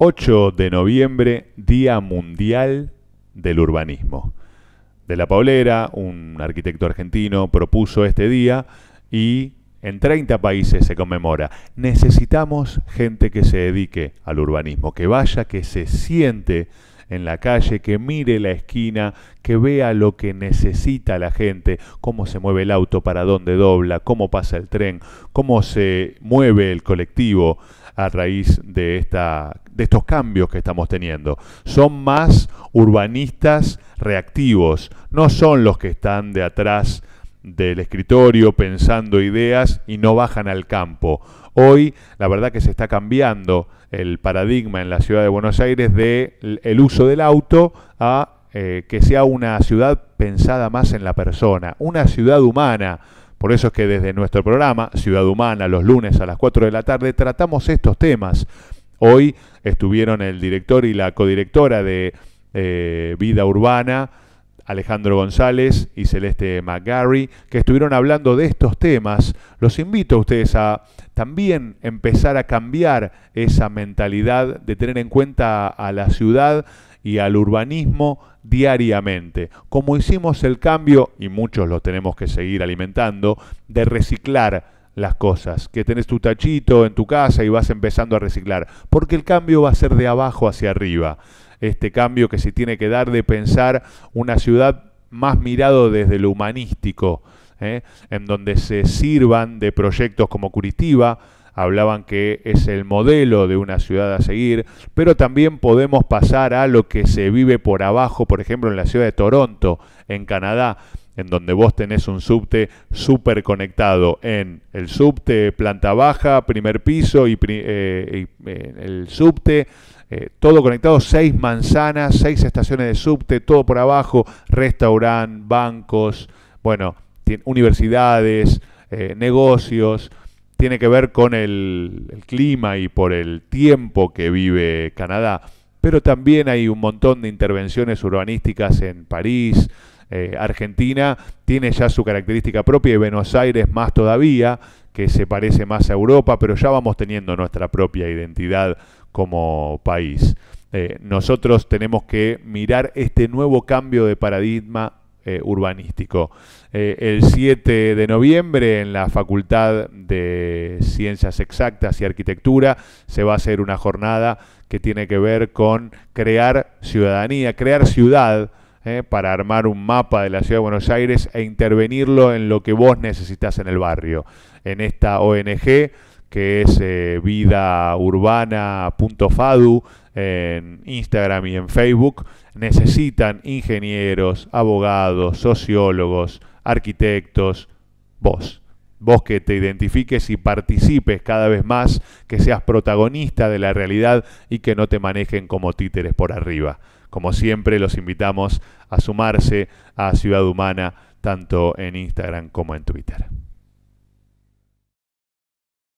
8 de noviembre, Día Mundial del Urbanismo. De la Paulera, un arquitecto argentino, propuso este día y en 30 países se conmemora. Necesitamos gente que se dedique al urbanismo, que vaya, que se siente en la calle, que mire la esquina, que vea lo que necesita la gente, cómo se mueve el auto, para dónde dobla, cómo pasa el tren, cómo se mueve el colectivo a raíz de, esta, de estos cambios que estamos teniendo. Son más urbanistas reactivos, no son los que están de atrás del escritorio pensando ideas y no bajan al campo. Hoy la verdad que se está cambiando el paradigma en la ciudad de Buenos Aires de el uso del auto a eh, que sea una ciudad pensada más en la persona, una ciudad humana, por eso es que desde nuestro programa, Ciudad Humana, los lunes a las 4 de la tarde, tratamos estos temas. Hoy estuvieron el director y la codirectora de eh, Vida Urbana, Alejandro González y Celeste McGarry, que estuvieron hablando de estos temas. Los invito a ustedes a también empezar a cambiar esa mentalidad de tener en cuenta a la ciudad y al urbanismo diariamente, como hicimos el cambio, y muchos lo tenemos que seguir alimentando, de reciclar las cosas, que tenés tu tachito en tu casa y vas empezando a reciclar, porque el cambio va a ser de abajo hacia arriba, este cambio que se tiene que dar de pensar una ciudad más mirado desde lo humanístico, ¿eh? en donde se sirvan de proyectos como Curitiba, hablaban que es el modelo de una ciudad a seguir, pero también podemos pasar a lo que se vive por abajo, por ejemplo, en la ciudad de Toronto, en Canadá, en donde vos tenés un subte súper conectado en el subte planta baja, primer piso y, eh, eh, el subte eh, todo conectado, seis manzanas, seis estaciones de subte, todo por abajo, restaurante, bancos, bueno, universidades, negocios tiene que ver con el, clima y por el tiempo que vive Canadá, pero también hay un montón de intervenciones urbanísticas en París, eh, Argentina tiene ya su característica propia y Buenos Aires más todavía, que se parece más a Europa, pero ya vamos teniendo nuestra propia identidad como país. Eh, nosotros tenemos que mirar este nuevo cambio de paradigma eh, urbanístico. Eh, el 7 de noviembre en la Facultad de Ciencias Exactas y Arquitectura se va a hacer una jornada que tiene que ver con crear ciudadanía, crear ciudad. Eh, para armar un mapa de la ciudad de Buenos Aires e intervenirlo en lo que vos necesitas en el barrio. En esta ONG que es eh, vidaurbana.fadu en Instagram y en Facebook. Necesitan ingenieros, abogados, sociólogos, arquitectos, vos. Vos que te identifiques y participes cada vez más, que seas protagonista de la realidad y que no te manejen como títeres por arriba. Como siempre, los invitamos a sumarse a Ciudad Humana, tanto en Instagram como en Twitter.